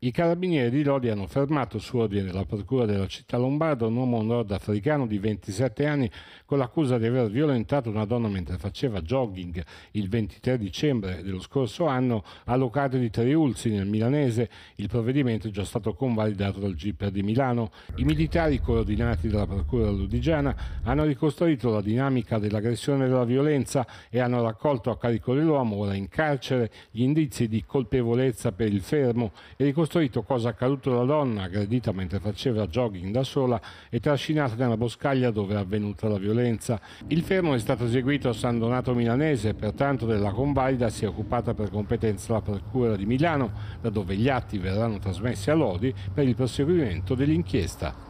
I carabinieri di Lodi hanno fermato su ordine della procura della città lombarda un uomo nordafricano di 27 anni con l'accusa di aver violentato una donna mentre faceva jogging il 23 dicembre dello scorso anno a Locato di Triulzi nel Milanese. Il provvedimento è già stato convalidato dal GPR di Milano. I militari coordinati dalla procura ludigiana hanno ricostruito la dinamica dell'aggressione e della violenza e hanno raccolto a carico dell'uomo ora in carcere gli indizi di colpevolezza per il fermo e ricostruito ricostruito cosa accaduto alla donna aggredita mentre faceva jogging da sola e trascinata nella boscaglia dove è avvenuta la violenza. Il fermo è stato eseguito a San Donato Milanese, pertanto della convalida si è occupata per competenza la Procura di Milano, da dove gli atti verranno trasmessi a Lodi per il proseguimento dell'inchiesta.